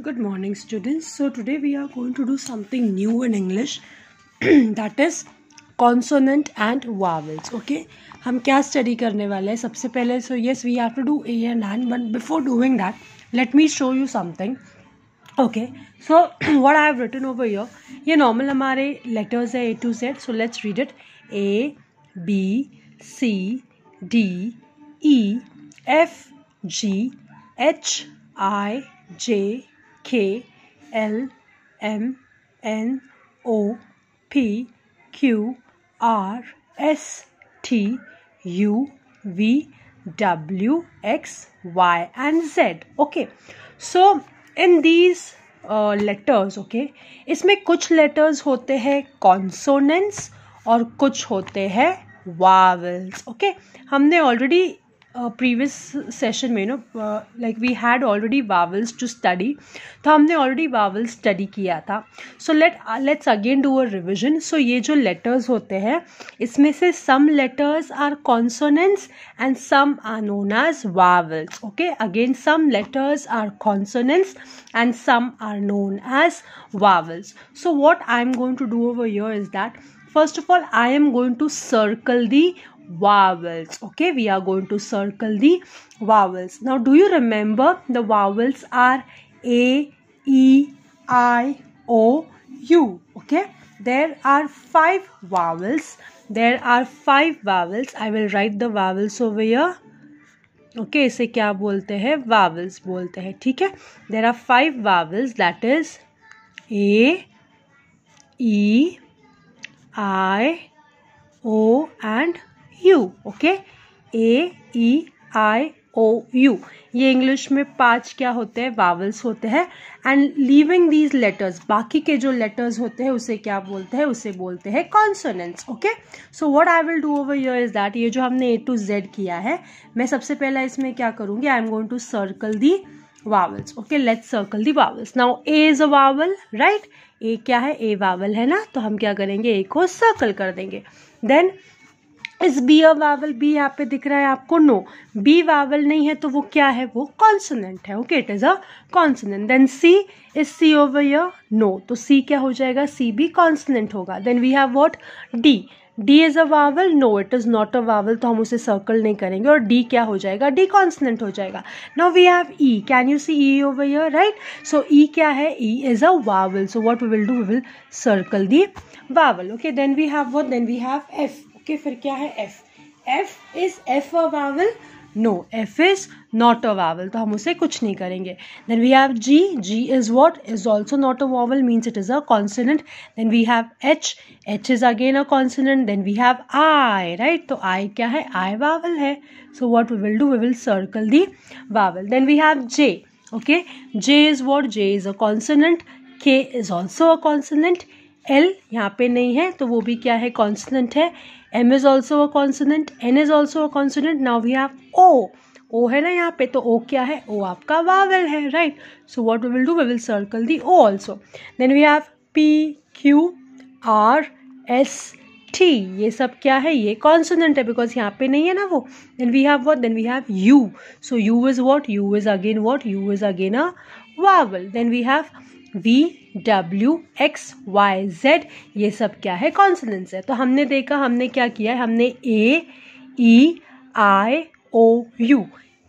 Good morning students so today we are going to do something new in English that is consonant and vowels okay हम क्या study करने वाले हैं सबसे पहले so yes we have to do A and and but before doing that let me show you something okay so what I have written over here ये normal हमारे letters है A to Z so let's read it A B C D E F G H I J K L M N O P Q R S T U V W X Y and Z. Okay, so in these letters uh, okay इसमें कुछ letters होते हैं consonants और कुछ होते हैं vowels okay okay? हमने already previous uh, session में no like we had already vowels to study तो हमने ऑलरेडी वावल्स स्टडी किया था so let let's again do a revision so ये जो लेटर्स होते हैं इसमें से some letters are consonants and some are known as vowels okay again some letters are consonants and some are known as vowels so what I am going to do over here is that first of all i am going to circle the vowels okay we are going to circle the vowels now do you remember the vowels are a e i o u okay there are five vowels there are five vowels i will write the vowels over here okay okay, इसे क्या बोलते हैं vowels बोलते हैं ठीक है there are five vowels that is A E I, O and U. Okay A E I O U ये English में पांच क्या होते हैं वावल्स होते हैं एंड लीविंग दीज लेटर्स बाकी के जो लेटर्स होते हैं उसे क्या बोलते हैं उसे बोलते हैं consonants okay so what I will do over here is that ये जो हमने ए टू जेड किया है मैं सबसे पहला इसमें क्या करूँगी I am going to circle the vowels okay let's circle the vowels now A is a vowel right A क्या है ए वावल है ना तो हम क्या करेंगे ए को सर्कल कर देंगे then is B a vowel B यहाँ पे दिख रहा है आपको नो बी वावल नहीं है तो वो क्या है वो कॉन्सोनेंट है okay it is a consonant then C is C over here no तो सी क्या हो जाएगा सी भी कॉन्सोनेंट होगा then we have what D D is a vowel no it is not a vowel तो हम उसे सर्कल नहीं करेंगे और डी क्या हो जाएगा डी कॉन्सनेंट हो जाएगा no we have E can you see E over here right so E क्या है E is a vowel so what we will do will circle the vowel okay then we have वो then we have F okay फिर क्या है F F is F a vowel no F is not a vowel तो हम उसे कुछ नहीं करेंगे then we have G G is what is also not a vowel means it is a consonant then we have H H is again a consonant then we have I right तो I क्या है I vowel है so what we will do we will circle the vowel then we have J okay J is what J is a consonant K is also a consonant L यहाँ पे नहीं है तो वो भी क्या है कॉन्सनेंट है M is also a consonant N is also a consonant now we have O O है ना यहाँ पे तो ओ क्या है ओ आपका वावल है right so what we will do we will circle the O also then we have P Q R S T ये सब क्या है ये कॉन्सोनेंट है बिकॉज यहाँ पे नहीं है ना वो then we have what then we have U so U is what U is again what U is again a vowel then we have V W X Y Z ये सब क्या है कॉन्सनेंस है तो हमने देखा हमने क्या किया है हमने ए E I O you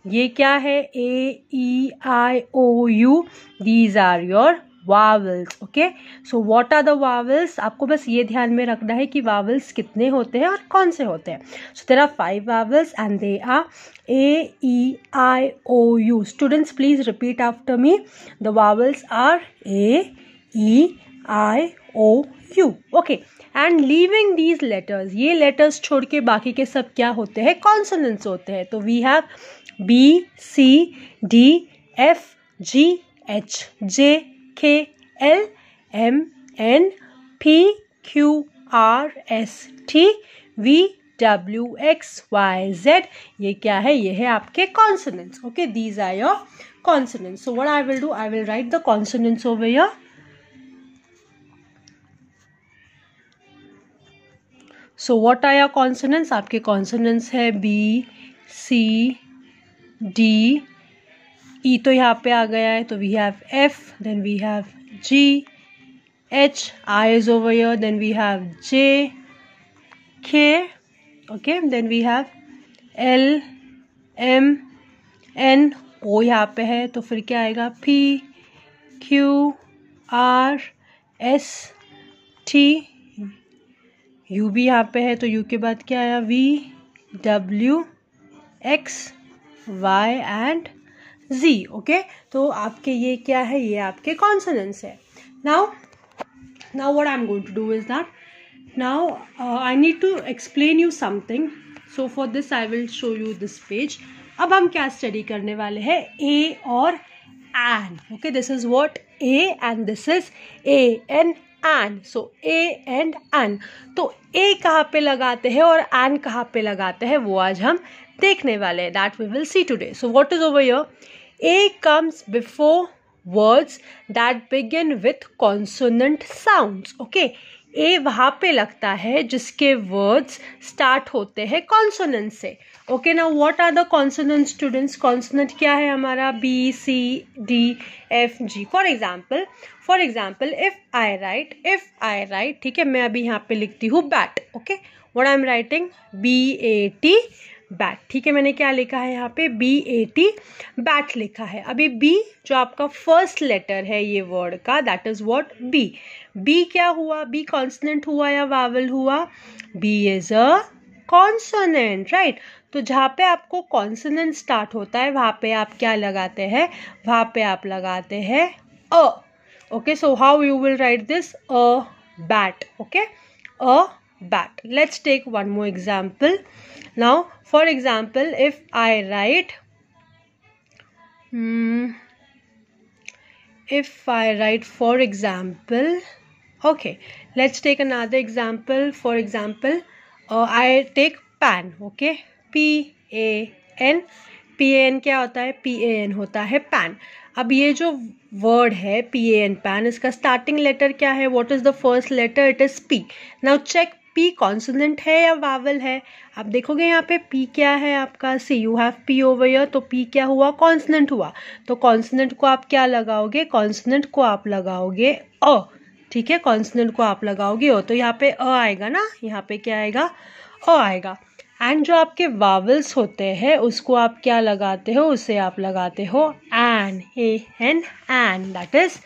e ये क्या है A E I O U these are your vowels okay so what are the vowels आपको बस ये ध्यान में रखना है कि वावल्स कितने होते हैं और कौन से होते हैं so there are five vowels and they are A E I O U students please repeat after me the vowels are A E I O U okay and leaving these letters ये letters छोड़ के बाकी के सब क्या होते हैं consonants होते हैं तो we have B C D F G H J K L M N P Q R S T V W X Y Z ये क्या है ये है आपके consonants okay these are your consonants so what I will do I will write the consonants over your so what आया consonants आपके consonants है B C D E तो यहाँ पे आ गया है तो we have F then we have G H I is over your then we have J K okay then we have L M N O यहाँ पे है तो फिर क्या आएगा P Q R S T U भी यहाँ पे है तो यू के बाद क्या आया V W X Y and G okay तो आपके ये क्या है ये आपके कॉन्सनेंस है now now what I am going to do is that now I need to explain you something so for this I will show you this page अब हम क्या स्टडी करने वाले हैं ए और an okay this is what a and this is a N an so a and N तो a कहाँ पे लगाते हैं और एन कहाँ पे लगाते हैं वो आज हम देखने वाले हैं that we will see today so what is over your a comes before words that begin with consonant sound okay a वहाँ पे लगता है जिसके वर्ड्स स्टार्ट होते हैं कॉन्सोनेंट से ओके ना what are the consonant students consonant क्या है हमारा B C D F G for example for example if I write if I write ठीक है मैं अभी यहाँ पे लिखती हूँ bat okay what I am writing B A T bat ठीक है मैंने क्या लिखा है यहाँ पे बी ए टी बैट लिखा है अभी बी जो आपका फर्स्ट लेटर है ये वर्ड का that is what B B क्या हुआ बी कॉन्सनेंट हुआ या वावल हुआ B is a consonant right तो जहाँ पे आपको कॉन्सनेंट स्टार्ट होता है वहाँ पे आप क्या लगाते हैं वहाँ पे आप लगाते हैं a okay so how you will write this a bat okay a bat let's take one more example now for example if i write hmm, if i write for example okay let's take another example for example uh, i take pan okay p a n P A N क्या होता है P A N होता है pan अब ये जो word है P A N pan इसका स्टार्टिंग लेटर क्या है what is the first letter it is P now check P consonant है या वावल है आप देखोगे यहाँ पे पी क्या है आपका see you have P over your तो पी क्या हुआ कॉन्सनेंट हुआ तो कॉन्सनेंट को आप क्या लगाओगे कॉन्सनेंट को आप लगाओगे अ ठीक है कॉन्सनेंट को आप लगाओगे ओ तो यहाँ पे अ आएगा ना यहाँ पे क्या आएगा अ आएगा एंड जो आपके वावल्स होते हैं उसको आप क्या लगाते हो उसे आप लगाते हो an A N an that is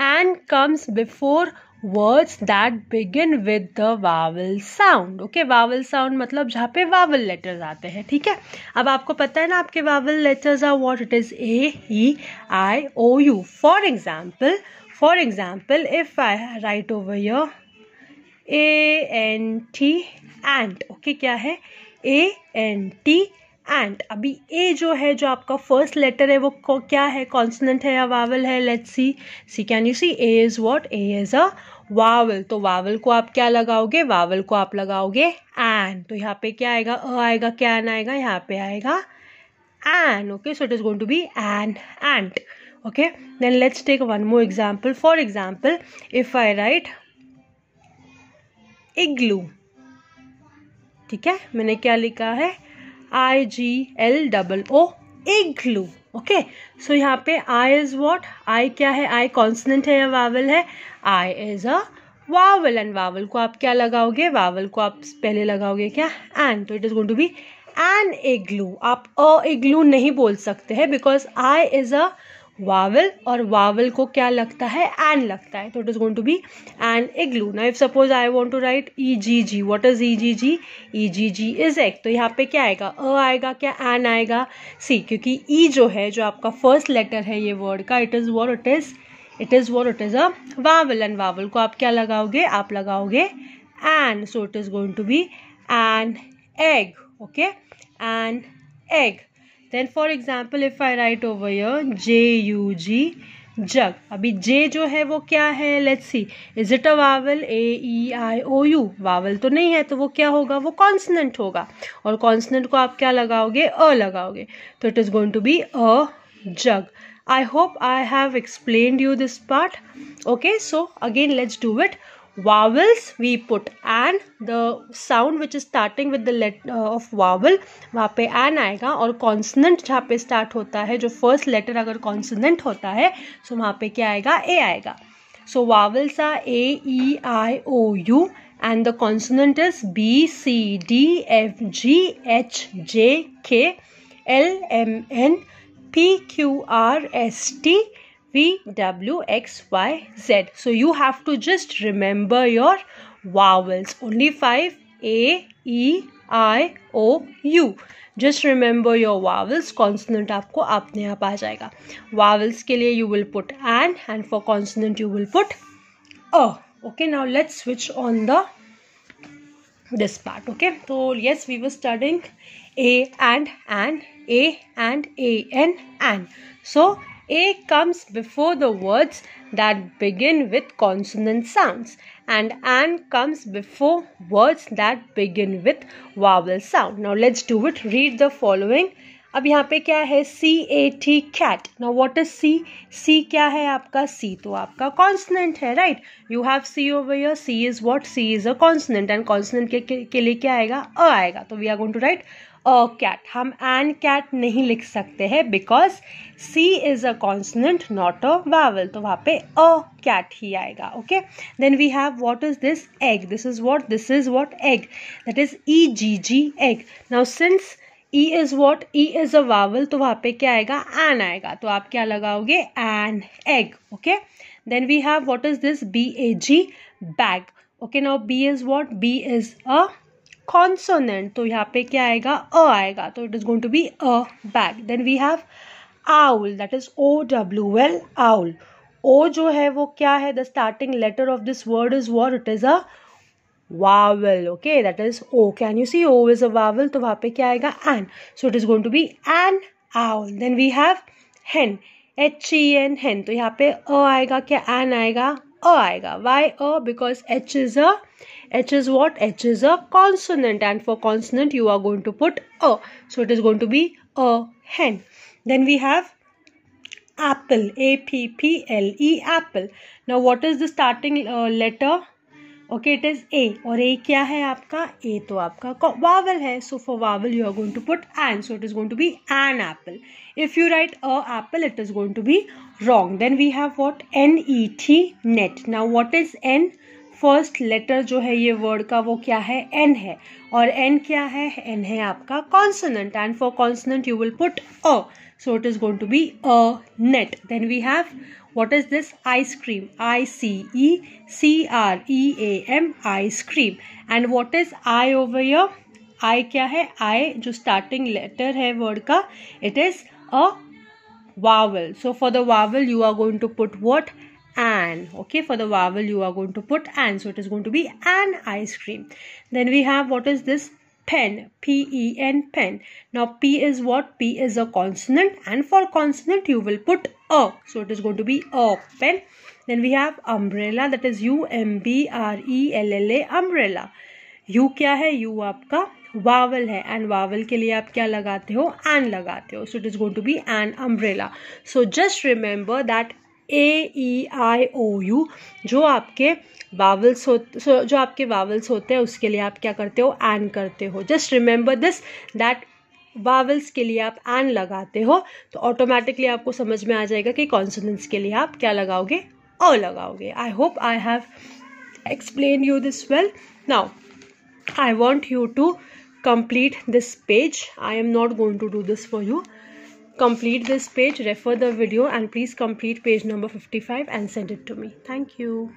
an comes before words that begin with the vowel sound okay vowel sound मतलब जहाँ पे वावल लेटर्स आते हैं ठीक है अब आपको पता है ना आपके vowel letters are what it is A E I O U for example for example if I write over your A N T ant okay क्या है ए एन टी एंड अभी ए जो है जो आपका फर्स्ट लेटर है वो क्या है कॉन्सनेंट है या वावल है let's see see can you see A is what A is a vowel तो वावल को आप क्या लगाओगे वावल को आप लगाओगे एन तो यहाँ पे क्या आएगा अ आएगा कैन आएगा यहाँ पे आएगा an okay so it is going to be an ant okay then let's take one more example for example if I write igloo ठीक है मैंने क्या लिखा है I G L double O igloo okay so यहाँ पे I is what I क्या है आई कॉन्सनेंट है या वावल है I is a vowel and vowel को आप क्या लगाओगे वावल को आप पहले लगाओगे क्या एंड तो it is going to be an igloo आप अ ग्लू नहीं बोल सकते हैं because I is a vowel और वावल को क्या लगता है एन लगता है तो it is going to be an igloo ना if suppose I want to write E G G what is E G G E G G is egg तो यहाँ पे क्या आएगा अ आएगा क्या एन आएगा सी क्योंकि ई e जो है जो आपका फर्स्ट लेटर है ये वर्ड का it is what it is it is what it is a vowel and vowel को आप क्या लगाओगे आप लगाओगे an so it is going to be an egg okay an egg then for example if I write over your J U G jug अभी J जो है वो क्या है let's see is it a vowel A E I O U vowel तो नहीं है तो वो क्या होगा वो कॉन्सनेंट होगा और कॉन्सनेंट को आप क्या लगाओगे अ लगाओगे तो it is going to be a jug I hope I have explain you this part okay so again let's do it vowels we put an the sound which is starting with the letter uh, of vowel वहाँ पे an आएगा और consonant जहाँ पे start होता है जो first letter अगर consonant होता है तो so वहाँ पे क्या आएगा a आएगा so vowels are a e i o u and the consonant is b c d f g h j k l m n p q r s t V, W, X, Y, Z. So you have to just remember your vowels. Only five. A, E, I, O, U. Just remember your vowels. Consonant aapko apne aap aa jayega. Vowels ke liye you will put an and for consonant you will put a. Okay, now let's switch on the this part. Okay, so yes, we were studying a and and a and a n and. So a comes before the words that begin with consonant sounds and an comes before words that begin with vowel sound. Now let's do it. Read the following. अब यहाँ पे क्या A T cat. Now what is C? C क्या है आपका C तो आपका consonant है right? You have C over here. C is what? C is a consonant and consonant के, के, लिए क्या आएगा अ आएगा तो we are going to write. A cat हम एन कैट नहीं लिख सकते हैं because C is a consonant not a vowel तो वहाँ पे अ कैट ही आएगा okay then we have what is this egg this is what this is what egg that is E G G egg now since E is what E is a vowel तो वहाँ पे क्या आएगा N आएगा तो आप क्या लगाओगे an egg okay then we have what is this B A G bag okay now B is what B is a consonant तो यहाँ पे क्या आएगा अ आएगा तो it is going to be a bag then we have owl that is O W L owl O जो है वो क्या है the starting letter of this word is what it is a vowel okay that is O can you see O is a vowel तो वहाँ पे क्या आएगा an so it is going to be an owl then we have hen H E N hen तो यहाँ पे अ आएगा क्या एन आएगा अ आएगा why a because H is is what h is a consonant and for consonant you are going to put a so it is going to be a hen then we have apple a p p l e apple now what is the starting uh, letter okay it is A और A क्या है आपका ए तो आपका vowel है so for vowel you are going to put an so it is going to be an apple if you write a apple it is going to be wrong then we have what N E T net now what is N first letter जो है ये word का वो क्या है N है और N क्या है एन है आपका consonant and for consonant you will put a So it is going to be a net. Then we have what is this ice cream? I C E C R E A M ice cream. And what is I over here? I क्या है I जो starting letter है word का it is a vowel. So for the vowel you are going to put what? an okay for the vowel you are going to put an so it is going to be an ice cream then we have what is this pen p-e-n pen now p is what p is a consonant and for consonant you will put a so it is going to be a pen then we have umbrella that is u-m-b-r-e-l-l-a umbrella u क्या है u आपका vowel है and vowel के लिए आप क्या लगाते हो एन लगाते हो So it is going to be an umbrella so just remember A E I O U जो आपके वावल्स हो जो आपके वावल्स होते हैं उसके लिए आप क्या करते हो एन करते हो just remember this that vowels के लिए आप एन लगाते हो तो ऑटोमेटिकली आपको समझ में आ जाएगा कि कॉन्सोनेंट्स के लिए आप क्या लगाओगे अ लगाओगे I hope I have explain you this well now I want you to complete this page I am not going to do this for you complete this page refer the video and please complete page number 55 and send it to me thank you